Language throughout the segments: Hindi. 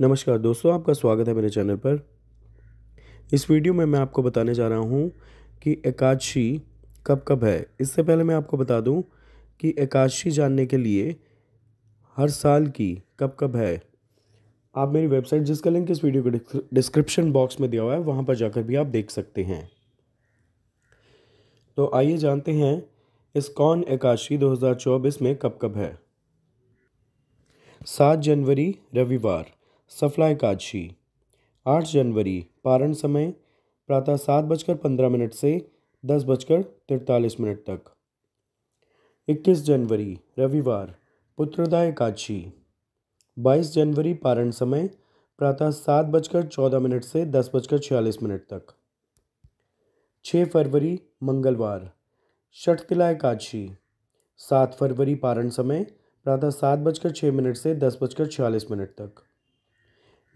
नमस्कार दोस्तों आपका स्वागत है मेरे चैनल पर इस वीडियो में मैं आपको बताने जा रहा हूँ कि एकादशी कब कब है इससे पहले मैं आपको बता दूँ कि एकादशी जानने के लिए हर साल की कब कब है आप मेरी वेबसाइट जिसका लिंक इस वीडियो के डिस्क्रिप्शन बॉक्स में दिया हुआ है वहाँ पर जाकर भी आप देख सकते हैं तो आइए जानते हैं इस कौन एकादशी दो में कब कब है सात जनवरी रविवार सफलायकाछी आठ जनवरी पारण समय प्रातः सात बजकर पंद्रह मिनट से दस बजकर तिरतालीस मिनट तक इक्कीस जनवरी रविवार पुत्रदाय काछी बाईस जनवरी पारण समय प्रातः सात बजकर चौदह मिनट से दस बजकर छियालीस मिनट तक छः फरवरी मंगलवार षठतिलाय काछी सात फरवरी पारण समय प्रातः सात बजकर छः मिनट से दस बजकर छियालीस मिनट तक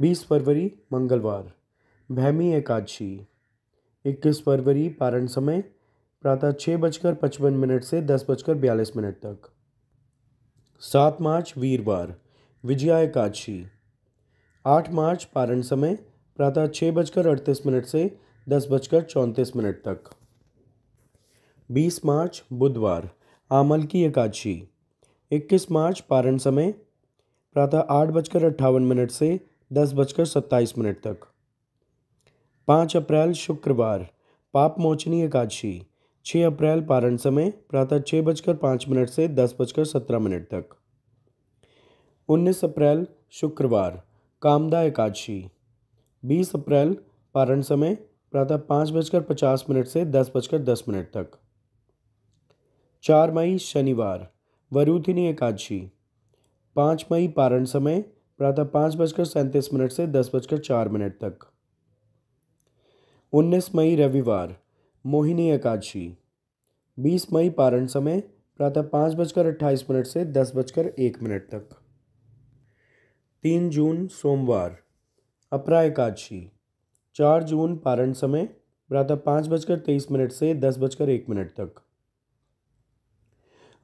बीस फरवरी मंगलवार भैमी एकादशी इक्कीस फरवरी पारण समय प्रातः छः बजकर पचपन मिनट से दस बजकर बयालीस मिनट तक सात मार्च वीरवार विजया एकादशी आठ मार्च पारण समय प्रातः छः बजकर अड़तीस मिनट से दस बजकर चौंतीस मिनट तक बीस मार्च बुधवार आमल की एकादशी इक्कीस मार्च पारण समय प्रातः आठ बजकर अट्ठावन मिनट से दस बजकर सत्ताईस मिनट तक पाँच अप्रैल शुक्रवार पाप मोचनी एकादशी छः अप्रैल पारण समय प्रातः छः बजकर पाँच मिनट से दस बजकर सत्रह मिनट तक उन्नीस अप्रैल शुक्रवार कामदा एकादशी बीस अप्रैल पारण समय प्रातः पाँच बजकर पचास मिनट से दस बजकर दस मिनट तक चार मई शनिवार वरुथिनी एकादशी पाँच मई पारण समय प्रातः पाँच बजकर सैंतीस मिनट से दस बजकर चार मिनट तक उन्नीस मई रविवार मोहिनी एकादशी बीस मई पारण समय प्रातः पाँच बजकर अट्ठाईस मिनट से दस बजकर एक मिनट तक तीन जून सोमवार अपरा एकादशी चार जून पारण समय प्रातः पाँच बजकर तेईस मिनट से दस बजकर एक मिनट तक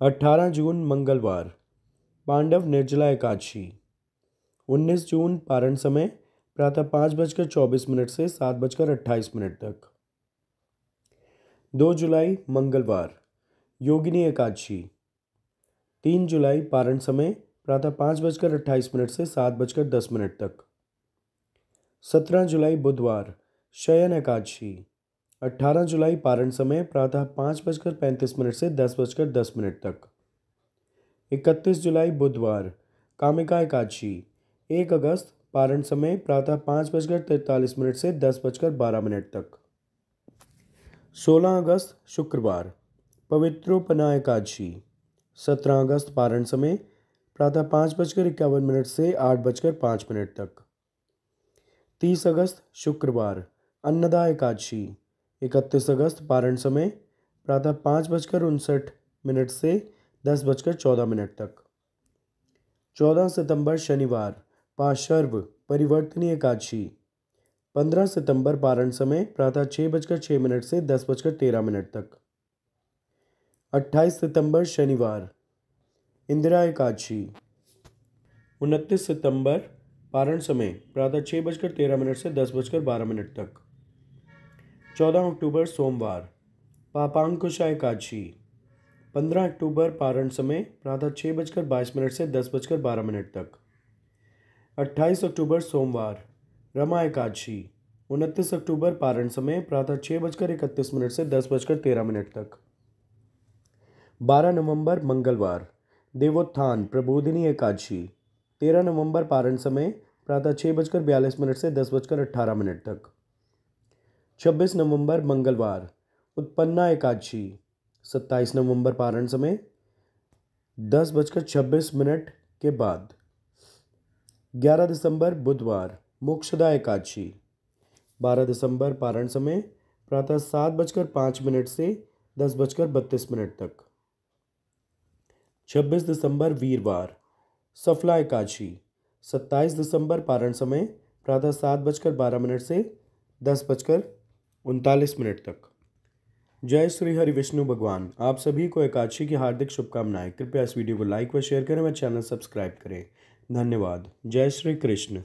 अट्ठारह जून मंगलवार पांडव निर्जला एकादशी उन्नीस जून पारण समय प्रातः पाँच बजकर चौबीस मिनट से सात बजकर अट्ठाईस मिनट तक दो जुलाई मंगलवार योगिनी एकादशी तीन जुलाई पारण समय प्रातः पाँच बजकर अट्ठाईस मिनट से सात बजकर दस मिनट तक सत्रह जुलाई बुधवार शयन एकादशी अट्ठारह जुलाई पारण समय प्रातः पाँच बजकर पैंतीस मिनट से दस बजकर दस मिनट तक इकतीस जुलाई बुधवार कामिका एकादशी एक अगस्त पारण समय प्रातः पाँच बजकर तैंतालीस मिनट से दस बजकर बारह मिनट तक सोलह अगस्त शुक्रवार पवित्रोपना एकादशी सत्रह अगस्त पारण समय प्रातः पाँच बजकर इक्यावन मिनट से आठ बजकर पाँच मिनट तक तीस अगस्त शुक्रवार अन्नदा एकादशी इकतीस अगस्त पारण समय प्रातः पाँच बजकर उनसठ मिनट से दस बजकर चौदह मिनट तक चौदह सितंबर शनिवार पाशर्व परिवर्तनीय काछी पंद्रह सितंबर पारण समय प्रातः छः बजकर छः मिनट से दस बजकर तेरह मिनट तक अट्ठाईस सितंबर शनिवार इंदिरा एकादशी उनतीस सितंबर पारण समय प्रातः छः बजकर तेरह मिनट से दस बजकर बारह मिनट तक चौदह अक्टूबर सोमवार पापांकुशा एकादशी पंद्रह अक्टूबर पारण समय प्रातः छः बजकर बाईस मिनट से दस बजकर बारह मिनट तक अट्ठाईस अक्टूबर सोमवार रमा एकादशी उनतीस अक्टूबर पारण समय प्रातः छः बजकर इकतीस मिनट से दस बजकर तेरह मिनट तक बारह नवंबर मंगलवार देवोत्थान प्रबोधिनी एकादशी तेरह नवंबर पारण समय प्रातः छः बजकर बयालीस मिनट से दस बजकर अट्ठारह मिनट तक छब्बीस नवंबर मंगलवार उत्पन्ना एकादशी सत्ताईस नवंबर पारण समय दस बजकर छब्बीस मिनट के बाद ग्यारह दिसंबर बुधवार मोक्षदा एकादशी बारह दिसंबर पारण समय प्रातः सात बजकर पाँच मिनट से दस बजकर बत्तीस मिनट तक छब्बीस दिसंबर वीरवार सफला एकादशी सत्ताईस दिसंबर पारण समय प्रातः सात बजकर बारह मिनट से दस बजकर उनतालीस मिनट तक जय श्री हरि विष्णु भगवान आप सभी को एकादशी की हार्दिक शुभकामनाएं कृपया इस वीडियो को लाइक व शेयर करें व चैनल सब्सक्राइब करें धन्यवाद जय श्री कृष्ण